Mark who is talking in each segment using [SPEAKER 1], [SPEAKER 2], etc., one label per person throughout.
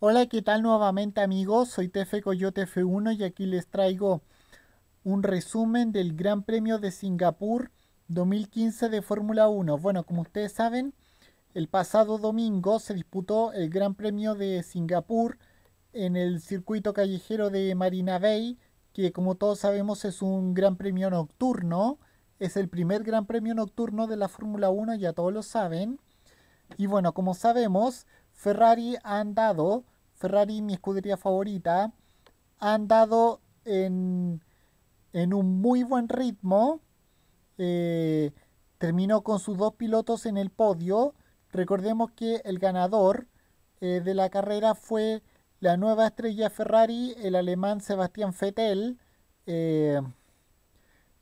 [SPEAKER 1] Hola, ¿qué tal nuevamente amigos? Soy Tefe Coyote F1 y aquí les traigo un resumen del Gran Premio de Singapur 2015 de Fórmula 1. Bueno, como ustedes saben, el pasado domingo se disputó el Gran Premio de Singapur en el circuito callejero de Marina Bay, que como todos sabemos es un gran premio nocturno, es el primer gran premio nocturno de la Fórmula 1, ya todos lo saben. Y bueno, como sabemos, Ferrari ha andado, Ferrari mi escudería favorita, han dado en, un muy buen ritmo. Eh, terminó con sus dos pilotos en el podio. Recordemos que el ganador eh, de la carrera fue la nueva estrella Ferrari, el alemán Sebastián Vettel. Eh,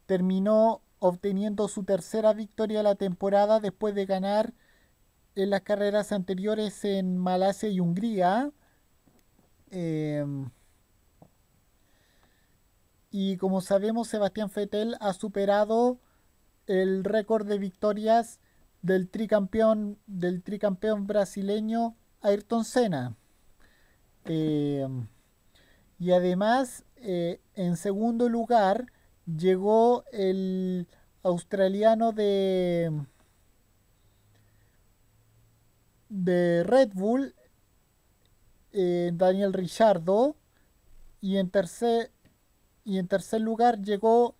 [SPEAKER 1] terminó obteniendo su tercera victoria de la temporada después de ganar en las carreras anteriores en Malasia y Hungría. Em, y como sabemos, Sebastián Fettel ha superado el récord de victorias del tricampeón, del tricampeón brasileño Ayrton Senna. Em, y además, eh, en segundo lugar, llegó el australiano de de Red Bull, eh, Daniel Ricciardo Y en, tercer, y en tercer lugar llegó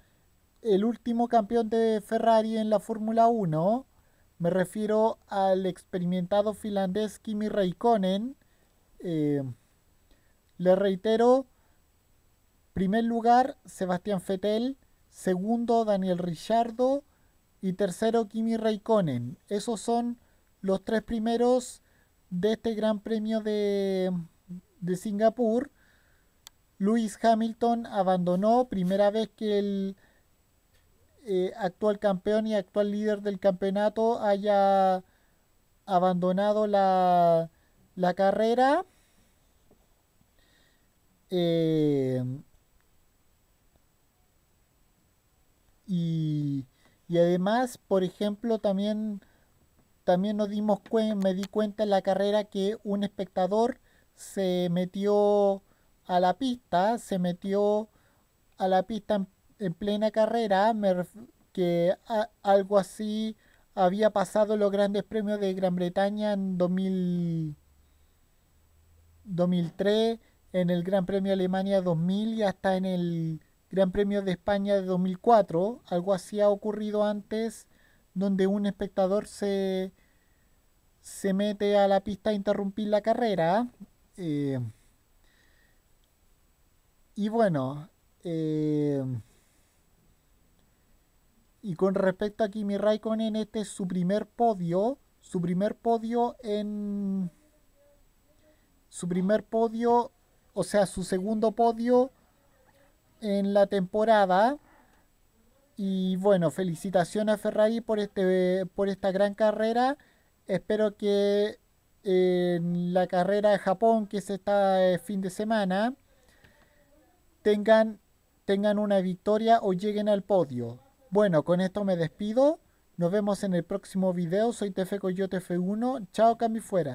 [SPEAKER 1] el último campeón de Ferrari en la Fórmula 1. Me refiero al experimentado finlandés Kimi Raikkonen. Eh, le reitero, primer lugar Sebastián Fettel, segundo Daniel Ricciardo y tercero Kimi Raikkonen. Esos son los tres primeros de este Gran Premio de, de Singapur. Lewis Hamilton abandonó, primera vez que el eh, actual campeón y actual líder del campeonato haya abandonado la, carrera. Eh, y, y además, por ejemplo, también también nos dimos me di cuenta en la carrera que un espectador se metió a la pista, se metió a la pista en, plena carrera, que algo así había pasado en los grandes premios de Gran Bretaña en 2003, en el Gran Premio de Alemania 2000 y hasta en el Gran Premio de España de 2004. Algo así ha ocurrido antes donde un espectador se, mete a la pista a interrumpir la carrera. Eh, y bueno, eh, y con respecto a Kimi Raikkonen, este es su primer podio, su primer podio en... Su primer podio, o sea, su segundo podio en la temporada y bueno, felicitaciones a Ferrari por, este, por esta gran carrera. Espero que en la carrera de Japón, que es este fin de semana, tengan, tengan una victoria o lleguen al podio. Bueno, con esto me despido. Nos vemos en el próximo video. Soy Tefe Coyote F1. Chao, Cami Fuera.